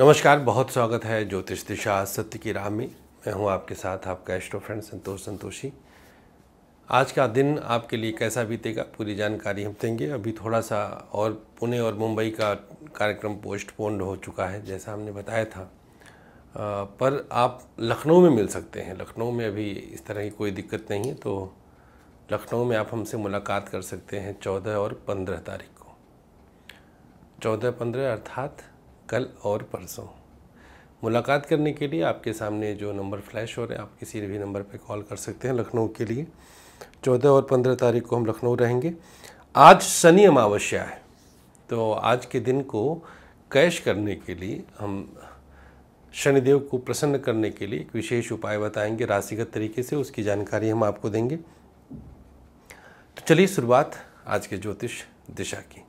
नमस्कार बहुत स्वागत है ज्योतिष दिशा सत्य की राह में मैं हूं आपके साथ आपका एस्ट्रो फ्रेंड संतोष संतोषी आज का दिन आपके लिए कैसा बीतेगा पूरी जानकारी हम देंगे अभी थोड़ा सा और पुणे और मुंबई का कार्यक्रम पोस्टपोन्ड हो चुका है जैसा हमने बताया था आ, पर आप लखनऊ में मिल सकते हैं लखनऊ में अभी इस तरह की कोई दिक्कत नहीं है तो लखनऊ में आप हमसे मुलाकात कर सकते हैं चौदह और पंद्रह तारीख को चौदह पंद्रह अर्थात कल और परसों मुलाकात करने के लिए आपके सामने जो नंबर फ्लैश हो रहे हैं आप किसी भी नंबर पर कॉल कर सकते हैं लखनऊ के लिए चौदह और पंद्रह तारीख को हम लखनऊ रहेंगे आज शनि अमावस्या है तो आज के दिन को कैश करने के लिए हम शनिदेव को प्रसन्न करने के लिए एक विशेष उपाय बताएंगे राशिगत तरीके से उसकी जानकारी हम आपको देंगे तो चलिए शुरुआत आज के ज्योतिष दिशा की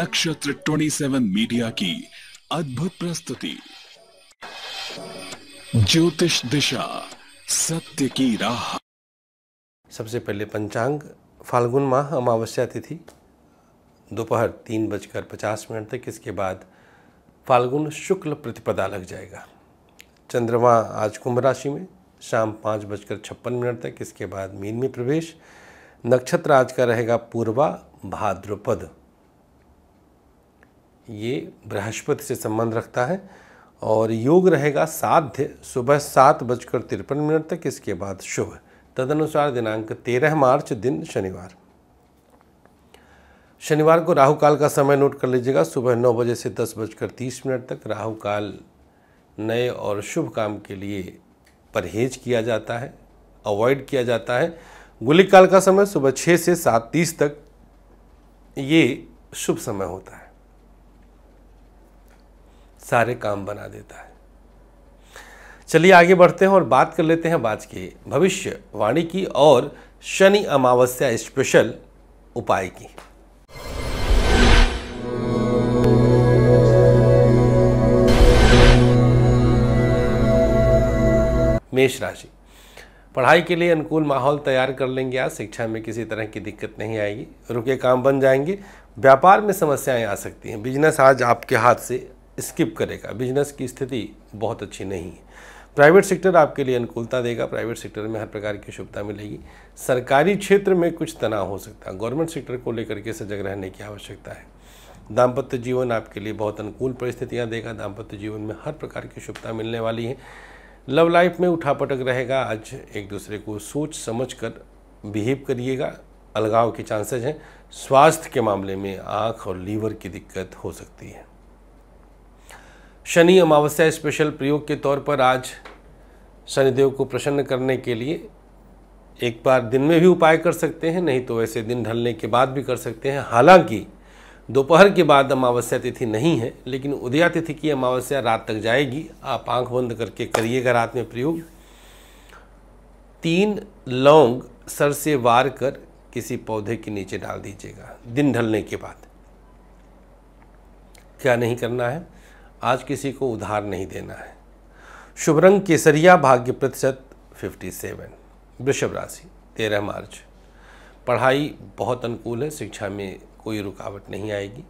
नक्षत्र 27 मीडिया की अद्भुत प्रस्तुति ज्योतिष दिशा सत्य की राह सबसे पहले पंचांग फाल्गुन माह अमावस्या तिथि दोपहर तीन बजकर पचास मिनट तक इसके बाद फाल्गुन शुक्ल प्रतिपदा लग जाएगा चंद्रमा आज कुंभ राशि में शाम पाँच बजकर छप्पन मिनट तक इसके बाद मीन में प्रवेश नक्षत्र आज का रहेगा पूर्वा भाद्रपद ये बृहस्पति से संबंध रखता है और योग रहेगा साध्य सुबह सात बजकर तिरपन मिनट तक इसके बाद शुभ तदनुसार दिनांक तेरह मार्च दिन शनिवार शनिवार को राहु काल का समय नोट कर लीजिएगा सुबह नौ बजे से दस बजकर तीस मिनट तक राहु काल नए और शुभ काम के लिए परहेज किया जाता है अवॉइड किया जाता है गुलिक काल का समय सुबह छः से सात तीस तक ये शुभ समय होता है सारे काम बना देता है चलिए आगे बढ़ते हैं और बात कर लेते हैं आज के भविष्य वाणी की और शनि अमावस्या स्पेशल उपाय की मेष राशि पढ़ाई के लिए अनुकूल माहौल तैयार कर लेंगे आज शिक्षा में किसी तरह की दिक्कत नहीं आएगी रुके काम बन जाएंगे व्यापार में समस्याएं आ सकती हैं बिजनेस आज आपके हाथ से स्किप करेगा बिजनेस की स्थिति बहुत अच्छी नहीं है प्राइवेट सेक्टर आपके लिए अनुकूलता देगा प्राइवेट सेक्टर में हर प्रकार की शुभता मिलेगी सरकारी क्षेत्र में कुछ तनाव हो सकता है गवर्नमेंट सेक्टर को लेकर के सजग रहने की आवश्यकता है दाम्पत्य जीवन आपके लिए बहुत अनुकूल परिस्थितियाँ देगा दाम्पत्य जीवन में हर प्रकार की शुभता मिलने वाली है लव लाइफ में उठापटक रहेगा आज एक दूसरे को सोच समझ कर बिहेव करिएगा अलगाव के चांसेज हैं स्वास्थ्य के मामले में आँख और लीवर की दिक्कत हो सकती है शनि अमावस्या स्पेशल प्रयोग के तौर पर आज शनिदेव को प्रसन्न करने के लिए एक बार दिन में भी उपाय कर सकते हैं नहीं तो वैसे दिन ढलने के बाद भी कर सकते हैं हालांकि दोपहर के बाद अमावस्या तिथि नहीं है लेकिन उदया तिथि की अमावस्या रात तक जाएगी आप आंख बंद करके करिएगा रात में प्रयोग तीन लौंग सर से वार कर किसी पौधे के नीचे डाल दीजिएगा दिन ढलने के बाद क्या नहीं करना है आज किसी को उधार नहीं देना है शुभ रंग केसरिया भाग्य प्रतिशत 57 वृषभ राशि तेरह मार्च पढ़ाई बहुत अनुकूल है शिक्षा में कोई रुकावट नहीं आएगी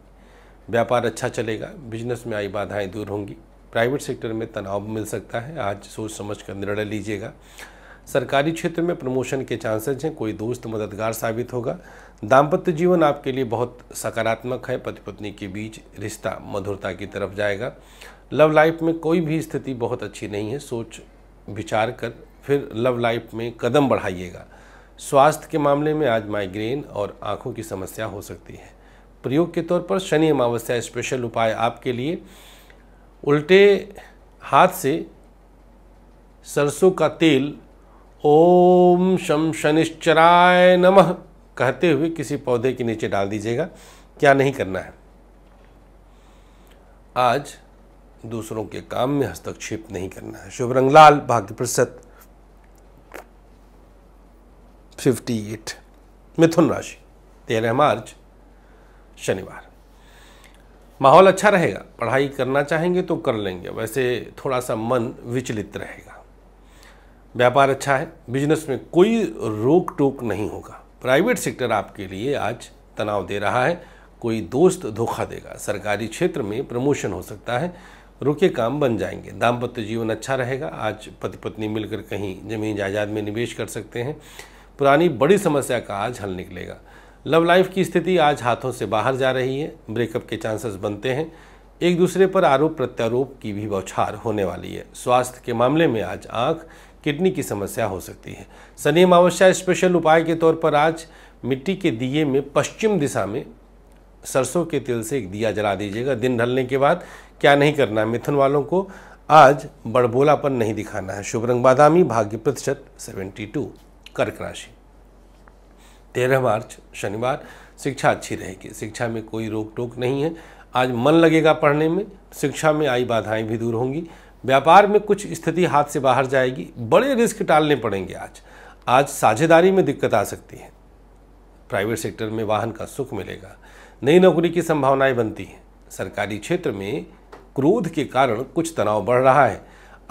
व्यापार अच्छा चलेगा बिजनेस में आई बाधाएं दूर होंगी प्राइवेट सेक्टर में तनाव मिल सकता है आज सोच समझ कर निर्णय लीजिएगा सरकारी क्षेत्र में प्रमोशन के चांसेज हैं कोई दोस्त मददगार साबित होगा दाम्पत्य जीवन आपके लिए बहुत सकारात्मक है पति पत्नी के बीच रिश्ता मधुरता की तरफ जाएगा लव लाइफ में कोई भी स्थिति बहुत अच्छी नहीं है सोच विचार कर फिर लव लाइफ में कदम बढ़ाइएगा स्वास्थ्य के मामले में आज माइग्रेन और आँखों की समस्या हो सकती है प्रयोग के तौर पर शनि अमावस्या स्पेशल उपाय आपके लिए उल्टे हाथ से सरसों का तेल ओम शम शनिश्चराय नमः कहते हुए किसी पौधे के नीचे डाल दीजिएगा क्या नहीं करना है आज दूसरों के काम में हस्तक्षेप नहीं करना है शुभ रंगलाल भाग्य प्रसत फिफ्टी एट मिथुन राशि तेरह मार्च शनिवार माहौल अच्छा रहेगा पढ़ाई करना चाहेंगे तो कर लेंगे वैसे थोड़ा सा मन विचलित रहेगा व्यापार अच्छा है बिजनेस में कोई रोक टोक नहीं होगा प्राइवेट सेक्टर आपके लिए आज तनाव दे रहा है कोई दोस्त धोखा देगा सरकारी क्षेत्र में प्रमोशन हो सकता है रुके काम बन जाएंगे दाम्पत्य जीवन अच्छा रहेगा आज पति पत्नी मिलकर कहीं जमीन जायदाद में निवेश कर सकते हैं पुरानी बड़ी समस्या का आज हल निकलेगा लव लाइफ की स्थिति आज हाथों से बाहर जा रही है ब्रेकअप के चांसेस बनते हैं एक दूसरे पर आरोप प्रत्यारोप की भी बौछार होने वाली है स्वास्थ्य के मामले में आज आँख किडनी की समस्या हो सकती है शनि अमावस्या स्पेशल उपाय के तौर पर आज मिट्टी के दिए में पश्चिम दिशा में सरसों के तेल से एक दिया जला दीजिएगा दिन ढलने के बाद क्या नहीं करना है मिथुन वालों को आज बड़बोलापन नहीं दिखाना है शुभ रंग बादामी भाग्य प्रतिशत 72 कर्क राशि तेरह मार्च शनिवार शिक्षा अच्छी रहेगी शिक्षा में कोई रोक टोक नहीं है आज मन लगेगा पढ़ने में शिक्षा में आई बाधाएं भी दूर होंगी व्यापार में कुछ स्थिति हाथ से बाहर जाएगी बड़े रिस्क टालने पड़ेंगे आज आज साझेदारी में दिक्कत आ सकती है प्राइवेट सेक्टर में वाहन का सुख मिलेगा नई नौकरी की संभावनाएं बनती हैं सरकारी क्षेत्र में क्रोध के कारण कुछ तनाव बढ़ रहा है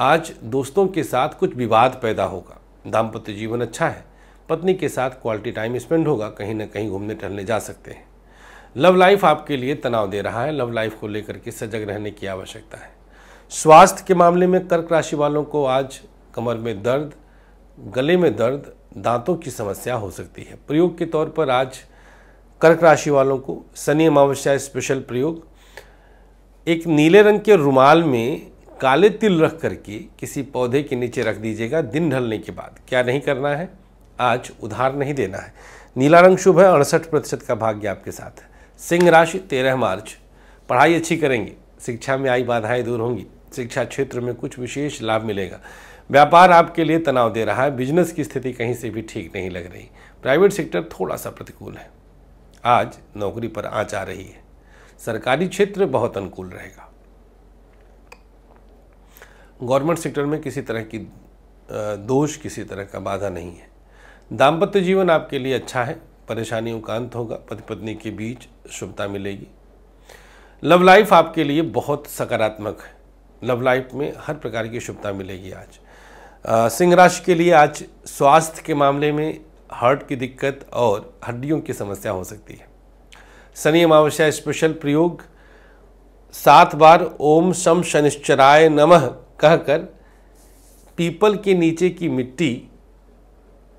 आज दोस्तों के साथ कुछ विवाद पैदा होगा दाम्पत्य जीवन अच्छा है पत्नी के साथ क्वालिटी टाइम स्पेंड होगा कहीं ना कहीं घूमने टहलने जा सकते हैं लव लाइफ आपके लिए तनाव दे रहा है लव लाइफ को लेकर के सजग रहने की आवश्यकता है स्वास्थ्य के मामले में कर्क राशि वालों को आज कमर में दर्द गले में दर्द दांतों की समस्या हो सकती है प्रयोग के तौर पर आज कर्क राशि वालों को शनि अमावस्या स्पेशल प्रयोग एक नीले रंग के रुमाल में काले तिल रख करके किसी पौधे के नीचे रख दीजिएगा दिन ढलने के बाद क्या नहीं करना है आज उधार नहीं देना है नीला रंग शुभ है अड़सठ प्रतिशत का भाग्य आपके साथ है सिंह राशि तेरह मार्च पढ़ाई अच्छी करेंगे शिक्षा में आई बाधाएं दूर होंगी शिक्षा क्षेत्र में कुछ विशेष लाभ मिलेगा व्यापार आपके लिए तनाव दे रहा है बिजनेस की स्थिति कहीं से भी ठीक नहीं लग रही प्राइवेट सेक्टर थोड़ा सा प्रतिकूल है आज नौकरी पर आँच आ रही है सरकारी क्षेत्र बहुत अनुकूल रहेगा गवर्नमेंट सेक्टर में किसी तरह की दोष किसी तरह का बाधा नहीं है दाम्पत्य जीवन आपके लिए अच्छा है परेशानियों का अंत होगा पति पत्नी के बीच शुभता मिलेगी लव लाइफ आपके लिए बहुत सकारात्मक है लव लाइफ में हर प्रकार की शुभता मिलेगी आज सिंह राशि के लिए आज स्वास्थ्य के मामले में हार्ट की दिक्कत और हड्डियों की समस्या हो सकती है शनि अमावस्या स्पेशल प्रयोग सात बार ओम शम शनिश्चराय नमः कहकर पीपल के नीचे की मिट्टी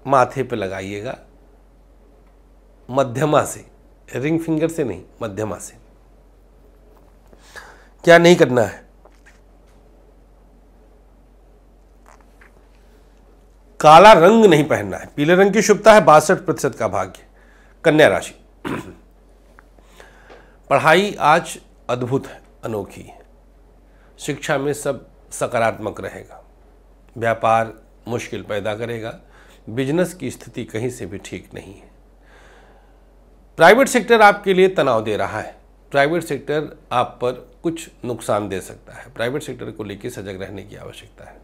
माथे पर लगाइएगा मध्यमा से रिंग फिंगर से नहीं मध्यमा से क्या नहीं करना है काला रंग नहीं पहनना है पीले रंग की शुभता है बासठ प्रतिशत का भाग्य कन्या राशि पढ़ाई आज अद्भुत है अनोखी है शिक्षा में सब सकारात्मक रहेगा व्यापार मुश्किल पैदा करेगा बिजनेस की स्थिति कहीं से भी ठीक नहीं है प्राइवेट सेक्टर आपके लिए तनाव दे रहा है प्राइवेट सेक्टर आप पर कुछ नुकसान दे सकता है प्राइवेट सेक्टर को लेकर सजग रहने की आवश्यकता है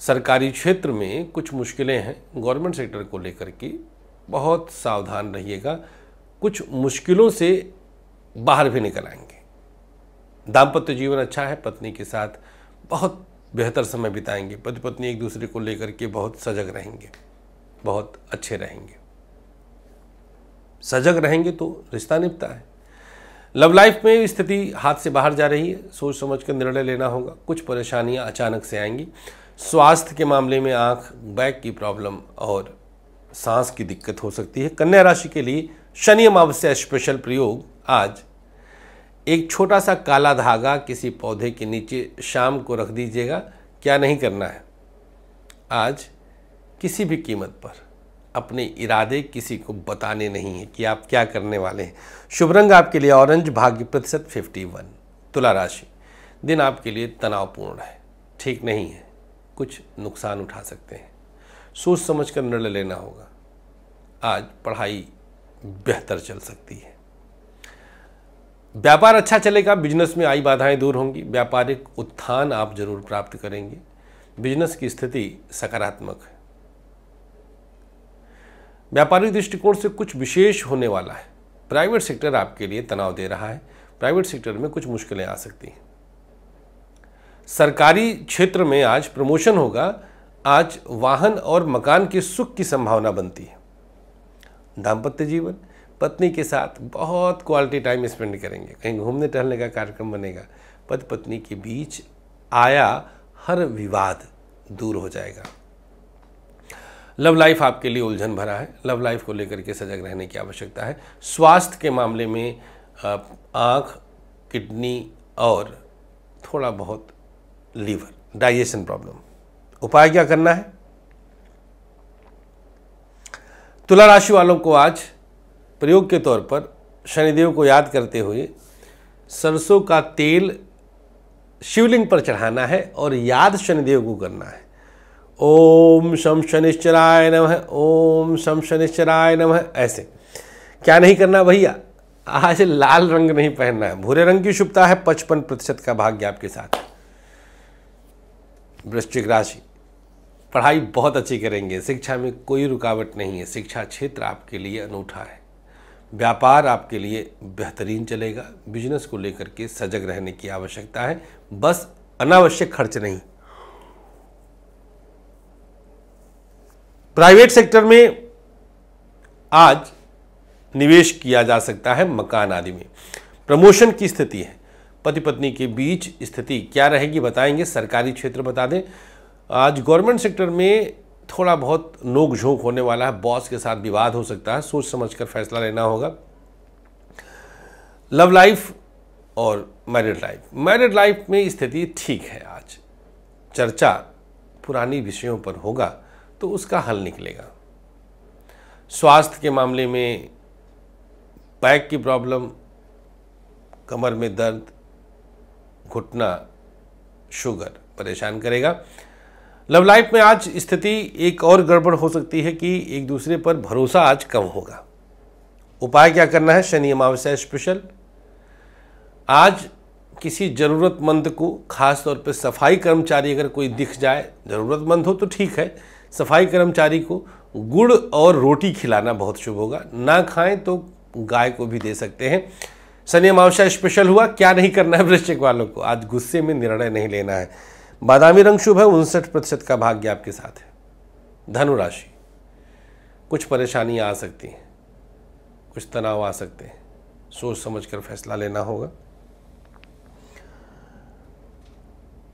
सरकारी क्षेत्र में कुछ मुश्किलें हैं गवर्नमेंट सेक्टर को लेकर के बहुत सावधान रहिएगा कुछ मुश्किलों से बाहर भी निकल आएंगे दाम्पत्य जीवन अच्छा है पत्नी के साथ बहुत बेहतर समय बिताएंगे पति पत्नी एक दूसरे को लेकर के बहुत सजग रहेंगे बहुत अच्छे रहेंगे सजग रहेंगे तो रिश्ता निपटता है लव लाइफ में स्थिति हाथ से बाहर जा रही है सोच समझ कर निर्णय लेना होगा कुछ परेशानियां अचानक से आएंगी स्वास्थ्य के मामले में आँख बैक की प्रॉब्लम और सांस की दिक्कत हो सकती है कन्या राशि के लिए शनि अमावस्या स्पेशल प्रयोग आज एक छोटा सा काला धागा किसी पौधे के नीचे शाम को रख दीजिएगा क्या नहीं करना है आज किसी भी कीमत पर अपने इरादे किसी को बताने नहीं हैं कि आप क्या करने वाले हैं शुभ रंग आपके लिए ऑरेंज भाग्य प्रतिशत फिफ्टी वन तुला राशि दिन आपके लिए तनावपूर्ण है ठीक नहीं है कुछ नुकसान उठा सकते हैं सोच समझ कर निर्णय लेना होगा आज पढ़ाई बेहतर चल सकती है व्यापार अच्छा चलेगा बिजनेस में आई बाधाएं दूर होंगी व्यापारिक उत्थान आप जरूर प्राप्त करेंगे बिजनेस की स्थिति सकारात्मक है व्यापारिक दृष्टिकोण से कुछ विशेष होने वाला है प्राइवेट सेक्टर आपके लिए तनाव दे रहा है प्राइवेट सेक्टर में कुछ मुश्किलें आ सकती हैं सरकारी क्षेत्र में आज प्रमोशन होगा आज वाहन और मकान के सुख की संभावना बनती है दाम्पत्य जीवन पत्नी के साथ बहुत क्वालिटी टाइम स्पेंड करेंगे कहीं घूमने टहलने का कार्यक्रम बनेगा पति पत्नी के बीच आया हर विवाद दूर हो जाएगा लव लाइफ आपके लिए उलझन भरा है लव लाइफ को लेकर के सजग रहने की आवश्यकता है स्वास्थ्य के मामले में आँख किडनी और थोड़ा बहुत लीवर डाइजेशन प्रॉब्लम उपाय क्या करना है तुला राशि वालों को आज प्रयोग के तौर पर शनिदेव को याद करते हुए सरसों का तेल शिवलिंग पर चढ़ाना है और याद शनिदेव को करना है ओम शम शनिश्चराय नमः ओम शम शनिश्चराय नमः ऐसे क्या नहीं करना भैया आज लाल रंग नहीं पहनना है भूरे रंग की शुभता है पचपन प्रतिशत का भाग्य आपके साथ वृश्चिक राशि पढ़ाई बहुत अच्छी करेंगे शिक्षा में कोई रुकावट नहीं है शिक्षा क्षेत्र आपके लिए अनूठा है व्यापार आपके लिए बेहतरीन चलेगा बिजनेस को लेकर के सजग रहने की आवश्यकता है बस अनावश्यक खर्च नहीं प्राइवेट सेक्टर में आज निवेश किया जा सकता है मकान आदि में प्रमोशन की स्थिति है पति पत्नी के बीच स्थिति क्या रहेगी बताएंगे सरकारी क्षेत्र बता दें आज गवर्नमेंट सेक्टर में थोड़ा बहुत नोक झोंक होने वाला है बॉस के साथ विवाद हो सकता है सोच समझ कर फैसला लेना होगा लव लाइफ और मैरिड लाइफ मैरिड लाइफ में स्थिति ठीक है आज चर्चा पुरानी विषयों पर होगा तो उसका हल निकलेगा स्वास्थ्य के मामले में बैक की प्रॉब्लम कमर में दर्द घुटना शुगर परेशान करेगा लव लाइफ में आज स्थिति एक और गड़बड़ हो सकती है कि एक दूसरे पर भरोसा आज कम होगा उपाय क्या करना है शनि अमावस्या स्पेशल आज किसी ज़रूरतमंद को खास तौर पर सफाई कर्मचारी अगर कोई दिख जाए ज़रूरतमंद हो तो ठीक है सफाई कर्मचारी को गुड़ और रोटी खिलाना बहुत शुभ होगा ना खाएं तो गाय को भी दे सकते हैं शनि अमावस्या स्पेशल हुआ क्या नहीं करना है वृश्चिक वालों को आज गुस्से में निर्णय नहीं लेना है बादामी रंग शुभ है उनसठ प्रतिशत का भाग्य आपके साथ है धनुराशि कुछ परेशानियां आ सकती हैं कुछ तनाव आ सकते हैं सोच समझ कर फैसला लेना होगा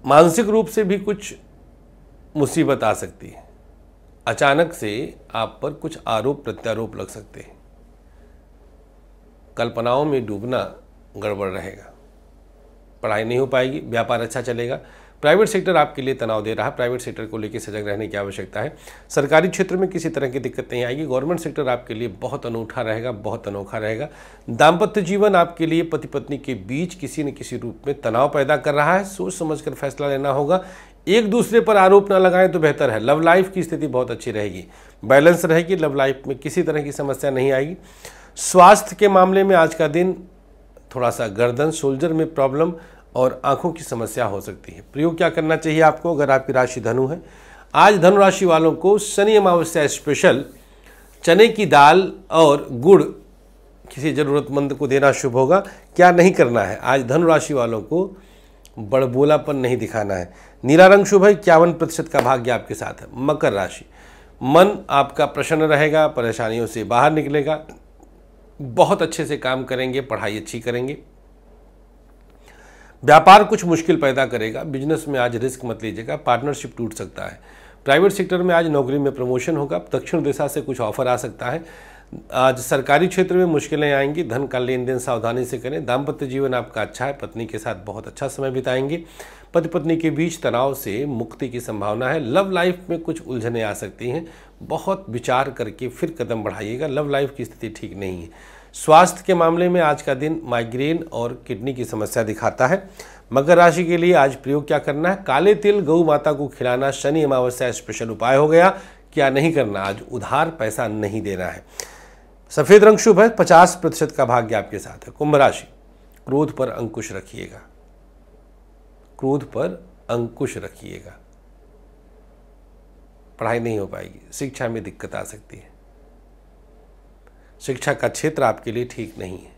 मानसिक रूप से भी कुछ मुसीबत आ सकती है अचानक से आप पर कुछ आरोप प्रत्यारोप लग सकते हैं कल्पनाओं में डूबना गड़बड़ रहेगा पढ़ाई नहीं हो पाएगी व्यापार अच्छा चलेगा प्राइवेट सेक्टर आपके लिए तनाव दे रहा है प्राइवेट सेक्टर को लेकर सजग रहने की आवश्यकता है सरकारी क्षेत्र में किसी तरह की दिक्कत नहीं आएगी गवर्नमेंट सेक्टर आपके लिए बहुत अनूठा रहेगा बहुत अनोखा रहेगा दाम्पत्य जीवन आपके लिए पति पत्नी के बीच किसी न किसी रूप में तनाव पैदा कर रहा है सोच समझ कर फैसला लेना होगा एक दूसरे पर आरोप ना लगाएं तो बेहतर है लव लाइफ की स्थिति बहुत अच्छी रहेगी बैलेंस रहेगी लव लाइफ में किसी तरह की समस्या नहीं आएगी स्वास्थ्य के मामले में आज का दिन थोड़ा सा गर्दन शोल्जर में प्रॉब्लम और आंखों की समस्या हो सकती है प्रयोग क्या करना चाहिए आपको अगर आपकी राशि धनु है आज धनु राशि वालों को शनि अमावस्या स्पेशल चने की दाल और गुड़ किसी ज़रूरतमंद को देना शुभ होगा क्या नहीं करना है आज धनु राशि वालों को बड़बोलापन नहीं दिखाना है नीला रंग शुभ है इक्यावन प्रतिशत का भाग्य आपके साथ है मकर राशि मन आपका प्रसन्न रहेगा परेशानियों से बाहर निकलेगा बहुत अच्छे से काम करेंगे पढ़ाई अच्छी करेंगे व्यापार कुछ मुश्किल पैदा करेगा बिजनेस में आज रिस्क मत लीजिएगा पार्टनरशिप टूट सकता है प्राइवेट सेक्टर में आज नौकरी में प्रमोशन होगा दक्षिण दिशा से कुछ ऑफर आ सकता है आज सरकारी क्षेत्र में मुश्किलें आएंगी धन का लेन देन सावधानी से करें दाम्पत्य जीवन आपका अच्छा है पत्नी के साथ बहुत अच्छा समय बिताएंगे पति पत्नी के बीच तनाव से मुक्ति की संभावना है लव लाइफ में कुछ उलझने आ सकती हैं बहुत विचार करके फिर कदम बढ़ाइएगा लव लाइफ की स्थिति ठीक नहीं है स्वास्थ्य के मामले में आज का दिन माइग्रेन और किडनी की समस्या दिखाता है मकर राशि के लिए आज प्रयोग क्या करना है काले तिल गौ माता को खिलाना शनि अमावस्या स्पेशल उपाय हो गया क्या नहीं करना आज उधार पैसा नहीं देना है सफ़ेद रंग शुभ है पचास प्रतिशत का भाग्य आपके साथ है कुंभ राशि क्रोध पर अंकुश रखिएगा क्रोध पर अंकुश रखिएगा पढ़ाई नहीं हो पाएगी शिक्षा में दिक्कत आ सकती है शिक्षा का क्षेत्र आपके लिए ठीक नहीं है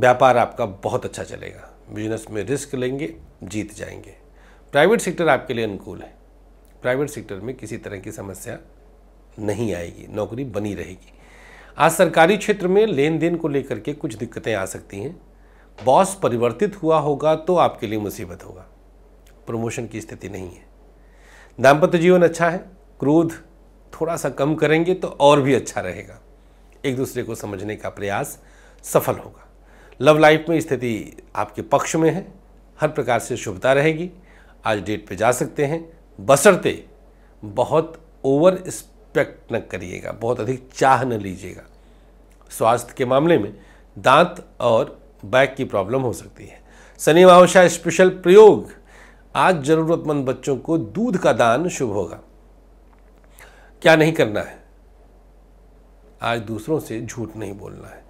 व्यापार आपका बहुत अच्छा चलेगा बिजनेस में रिस्क लेंगे जीत जाएंगे प्राइवेट सेक्टर आपके लिए अनुकूल है प्राइवेट सेक्टर में किसी तरह की समस्या नहीं आएगी नौकरी बनी रहेगी आज सरकारी क्षेत्र में लेन देन को लेकर के कुछ दिक्कतें आ सकती हैं बॉस परिवर्तित हुआ होगा तो आपके लिए मुसीबत होगा प्रमोशन की स्थिति नहीं है दाम्पत्य जीवन अच्छा है क्रोध थोड़ा सा कम करेंगे तो और भी अच्छा रहेगा एक दूसरे को समझने का प्रयास सफल होगा लव लाइफ में स्थिति आपके पक्ष में है हर प्रकार से शुभता रहेगी आज डेट पे जा सकते हैं बसरते बहुत ओवर एक्सपेक्ट न करिएगा बहुत अधिक चाह न लीजिएगा स्वास्थ्य के मामले में दांत और बैक की प्रॉब्लम हो सकती है शनि महावशा स्पेशल प्रयोग आज ज़रूरतमंद बच्चों को दूध का दान शुभ होगा क्या नहीं करना है आज दूसरों से झूठ नहीं बोलना है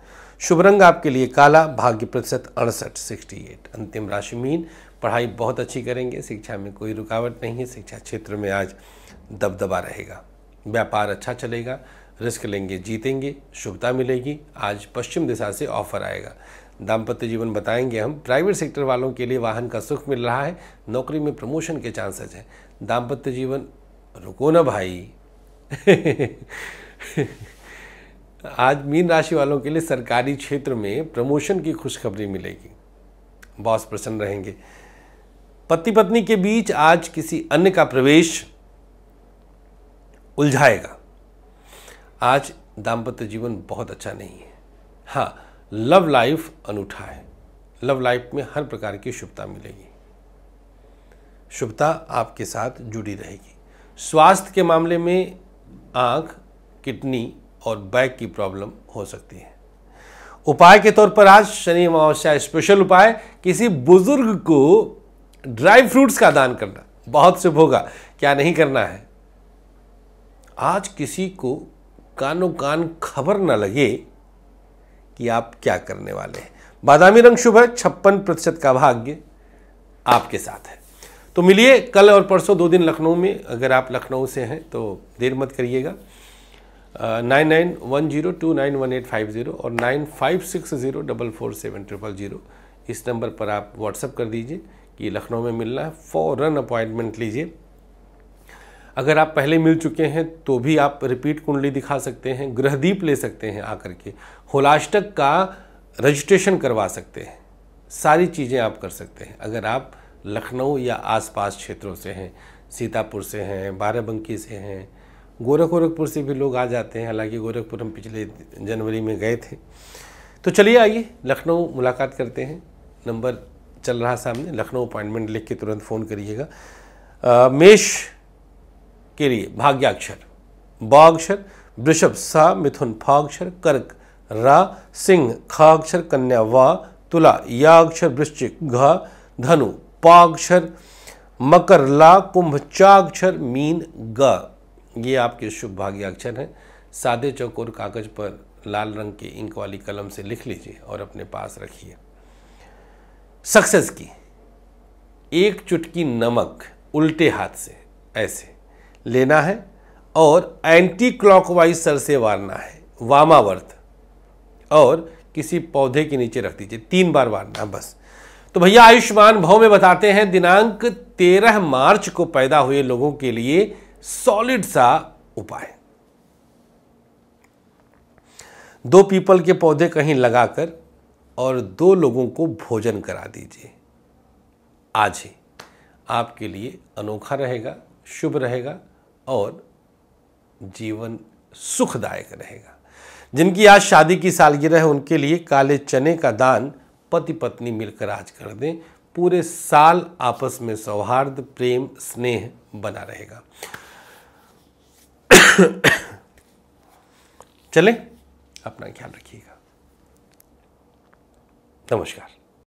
शुभ रंग आपके लिए काला भाग्य प्रतिशत अड़सठ सिक्सटी एट अंतिम राशि मीन पढ़ाई बहुत अच्छी करेंगे शिक्षा में कोई रुकावट नहीं है शिक्षा क्षेत्र में आज दबदबा रहेगा व्यापार अच्छा चलेगा रिस्क लेंगे जीतेंगे शुभता मिलेगी आज पश्चिम दिशा से ऑफर आएगा दाम्पत्य जीवन बताएंगे हम प्राइवेट सेक्टर वालों के लिए वाहन का सुख मिल रहा है नौकरी में प्रमोशन के चांसेस हैं दाम्पत्य जीवन रुको ना भाई आज मीन राशि वालों के लिए सरकारी क्षेत्र में प्रमोशन की खुशखबरी मिलेगी बॉस प्रसन्न रहेंगे पति पत्नी के बीच आज किसी अन्य का प्रवेश उलझाएगा आज दाम्पत्य जीवन बहुत अच्छा नहीं है हाँ लव लाइफ अनूठा है लव लाइफ में हर प्रकार की शुभता मिलेगी शुभता आपके साथ जुड़ी रहेगी स्वास्थ्य के मामले में आँख किडनी और बैक की प्रॉब्लम हो सकती है उपाय के तौर पर आज शनि अमावस्या स्पेशल उपाय किसी बुजुर्ग को ड्राई फ्रूट्स का दान करना बहुत शुभ होगा क्या नहीं करना है आज किसी को कानो कान खबर न लगे कि आप क्या करने वाले हैं बादामी रंग शुभ है छप्पन प्रतिशत का भाग्य आपके साथ है तो मिलिए कल और परसों दो दिन लखनऊ में अगर आप लखनऊ से हैं तो देर मत करिएगा nine nine one zero two nine one eight five zero और nine five six zero double four seven triple zero इस नंबर पर आप व्हाट्सअप कर दीजिए कि लखनऊ में मिलना है फ़ौरन अपॉइंटमेंट लीजिए अगर आप पहले मिल चुके हैं तो भी आप रिपीट कुंडली दिखा सकते हैं ग्रहदीप ले सकते हैं आकर के होलाष्टक का रजिस्ट्रेशन करवा सकते हैं सारी चीज़ें आप कर सकते हैं अगर आप लखनऊ या आसपास क्षेत्रों से हैं सीतापुर से हैं बाराबंकी से हैं गोरख गोरखपुर से भी लोग आ जाते हैं हालांकि गोरखपुर हम पिछले जनवरी में गए थे तो चलिए आइए लखनऊ मुलाकात करते हैं नंबर चल रहा सामने लखनऊ अपॉइंटमेंट लिख के तुरंत फ़ोन करिएगा मेष के लिए भाग्याक्षर बाक्षर वृषभ सा मिथुन फाक्षर कर्क रा सिंह खाक्षर कन्या वा तुला याक्षर वृश्चिक घ धनु पाक्षर मकर ला कुंभचाक्षर मीन ग ये आपके शुभ अक्षर हैं सादे चौकोर कागज पर लाल रंग के इंक वाली कलम से लिख लीजिए और अपने पास रखिए सक्सेस की एक चुटकी नमक उल्टे हाथ से ऐसे लेना है और एंटी क्लॉकवाइज सर से वारना है वामावर्त और किसी पौधे के नीचे रख दीजिए तीन बार वारना बस तो भैया आयुष्मान भव में बताते हैं दिनांक 13 मार्च को पैदा हुए लोगों के लिए सॉलिड सा उपाय दो पीपल के पौधे कहीं लगाकर और दो लोगों को भोजन करा दीजिए आज ही आपके लिए अनोखा रहेगा शुभ रहेगा और जीवन सुखदायक रहेगा जिनकी आज शादी की सालगिरह है उनके लिए काले चने का दान पति पत्नी मिलकर राज कर दें पूरे साल आपस में सौहार्द प्रेम स्नेह बना रहेगा चलें अपना ख्याल रखिएगा नमस्कार